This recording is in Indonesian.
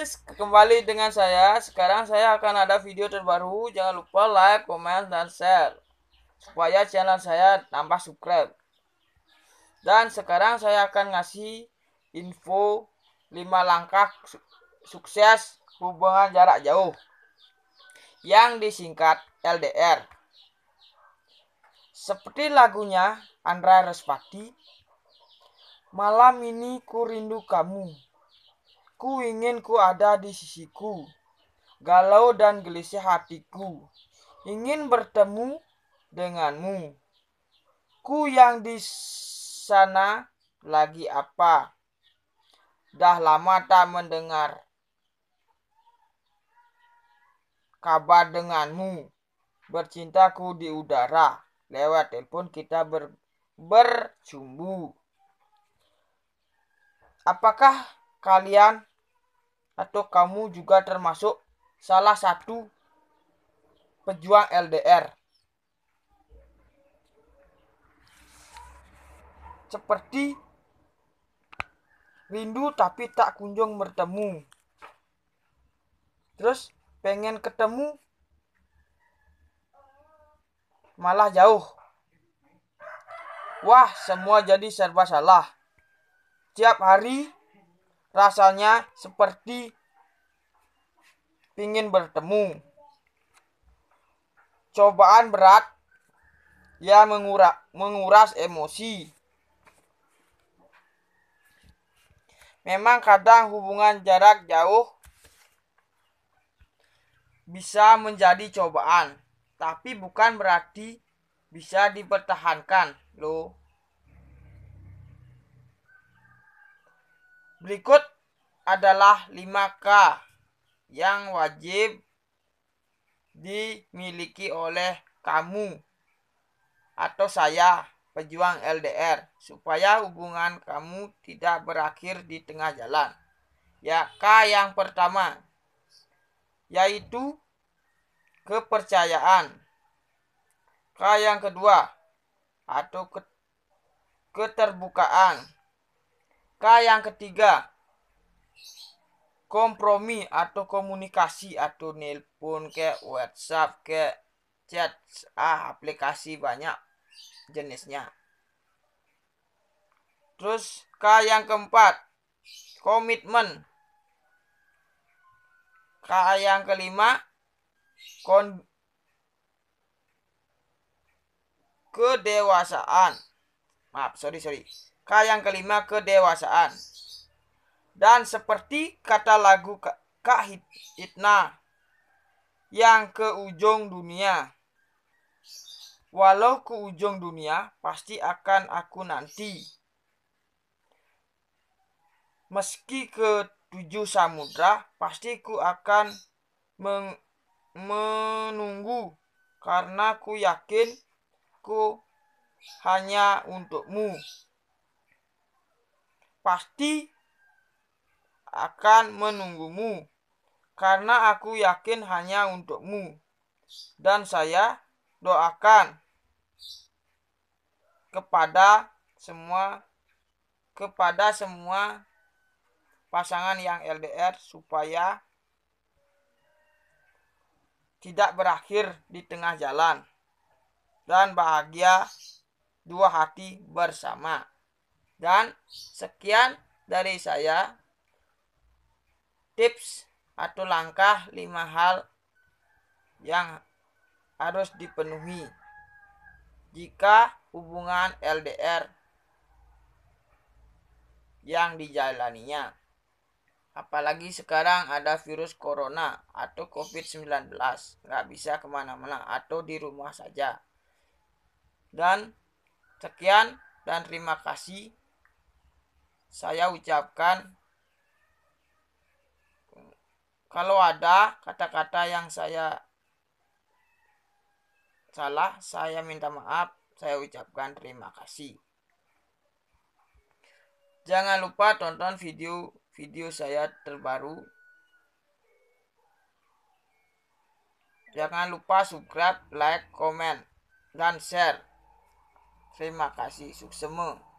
guys, kembali dengan saya. Sekarang saya akan ada video terbaru. Jangan lupa like, comment, dan share. Supaya channel saya tambah subscribe. Dan sekarang saya akan ngasih info 5 langkah sukses hubungan jarak jauh. Yang disingkat LDR. Seperti lagunya Andra Respati. Malam ini ku rindu kamu Ku ingin ku ada di sisiku, galau dan gelisah hatiku, ingin bertemu denganmu. Ku yang di sana lagi apa? Dah lama tak mendengar kabar denganmu. Bercintaku di udara, lewat telepon kita ber, bercumbu. Apakah kalian atau kamu juga termasuk salah satu pejuang LDR. Seperti rindu tapi tak kunjung bertemu. Terus pengen ketemu malah jauh. Wah, semua jadi serba salah. Tiap hari rasanya seperti ingin bertemu. Cobaan berat yang mengura menguras emosi. Memang kadang hubungan jarak jauh bisa menjadi cobaan, tapi bukan berarti bisa dipertahankan, loh. Berikut adalah 5K yang wajib dimiliki oleh kamu atau saya pejuang LDR supaya hubungan kamu tidak berakhir di tengah jalan. Ya, K yang pertama yaitu kepercayaan. K yang kedua atau keterbukaan. K yang ketiga, kompromi atau komunikasi atau nelpon ke WhatsApp ke chat ah aplikasi banyak jenisnya. Terus K yang keempat, komitmen. K yang kelima, kon kedewasaan. Maaf, sorry, sorry. K yang kelima kedewasaan. Dan seperti kata lagu Kak Hitna yang ke ujung dunia. Walau ke ujung dunia, pasti akan aku nanti. Meski ke tujuh samudra, pasti ku akan menunggu karena ku yakin ku hanya untukmu pasti akan menunggumu, karena aku yakin hanya untukmu. Dan saya doakan kepada semua kepada semua pasangan yang LDR supaya tidak berakhir di tengah jalan dan bahagia dua hati bersama. Dan sekian dari saya tips atau langkah lima hal yang harus dipenuhi jika hubungan LDR yang dijalaninya. Apalagi sekarang ada virus corona atau COVID-19. Nggak bisa kemana-mana atau di rumah saja. Dan sekian dan terima kasih saya ucapkan kalau ada kata-kata yang saya salah, saya minta maaf, saya ucapkan terima kasih. Jangan lupa tonton video-video saya terbaru. Jangan lupa subscribe, like, comment, dan share. Terima kasih, semua.